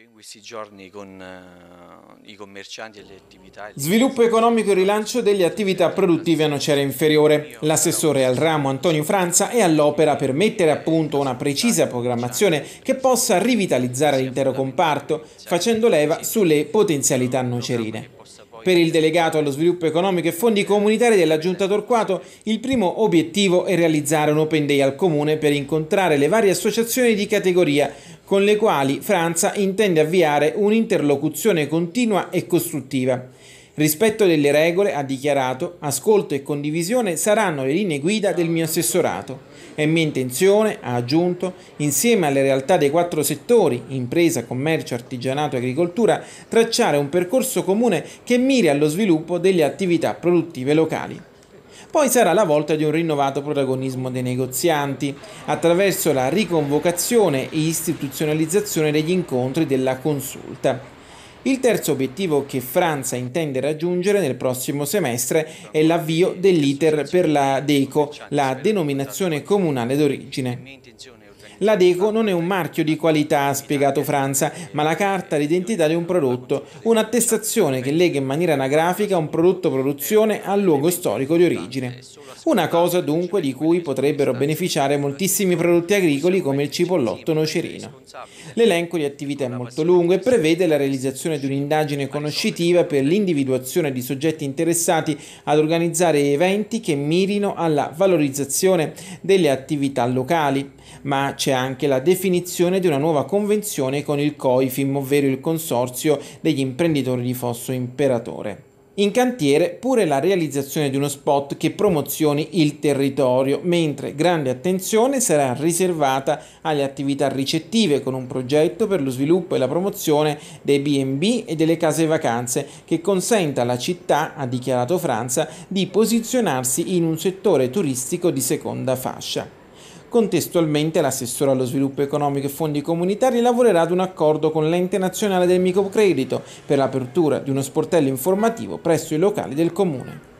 In questi giorni con eh, i commercianti e le attività... Sviluppo economico e rilancio delle attività produttive a Nocera Inferiore. L'assessore al ramo Antonio Franza è all'opera per mettere a punto una precisa programmazione che possa rivitalizzare l'intero comparto, facendo leva sulle potenzialità nocerine. Per il delegato allo sviluppo economico e fondi comunitari della Giunta Torquato, il primo obiettivo è realizzare un Open Day al Comune per incontrare le varie associazioni di categoria con le quali Franza intende avviare un'interlocuzione continua e costruttiva. Rispetto delle regole, ha dichiarato, ascolto e condivisione saranno le linee guida del mio assessorato. È mia intenzione, ha aggiunto, insieme alle realtà dei quattro settori, impresa, commercio, artigianato e agricoltura, tracciare un percorso comune che miri allo sviluppo delle attività produttive locali. Poi sarà la volta di un rinnovato protagonismo dei negozianti, attraverso la riconvocazione e istituzionalizzazione degli incontri della consulta. Il terzo obiettivo che Francia intende raggiungere nel prossimo semestre è l'avvio dell'iter per la DECO, la denominazione comunale d'origine. La Deco non è un marchio di qualità, ha spiegato Franza, ma la carta d'identità di un prodotto, un'attestazione che lega in maniera anagrafica un prodotto produzione al luogo storico di origine. Una cosa dunque di cui potrebbero beneficiare moltissimi prodotti agricoli come il cipollotto nocerino. L'elenco di attività è molto lungo e prevede la realizzazione di un'indagine conoscitiva per l'individuazione di soggetti interessati ad organizzare eventi che mirino alla valorizzazione delle attività locali, ma c'è c'è anche la definizione di una nuova convenzione con il COIFIM, ovvero il Consorzio degli imprenditori di Fosso Imperatore. In cantiere pure la realizzazione di uno spot che promozioni il territorio, mentre grande attenzione sarà riservata alle attività ricettive con un progetto per lo sviluppo e la promozione dei BB e delle case vacanze che consenta alla città, ha dichiarato Franza, di posizionarsi in un settore turistico di seconda fascia. Contestualmente l'assessore allo sviluppo economico e fondi comunitari lavorerà ad un accordo con l'ente nazionale del microcredito per l'apertura di uno sportello informativo presso i locali del comune.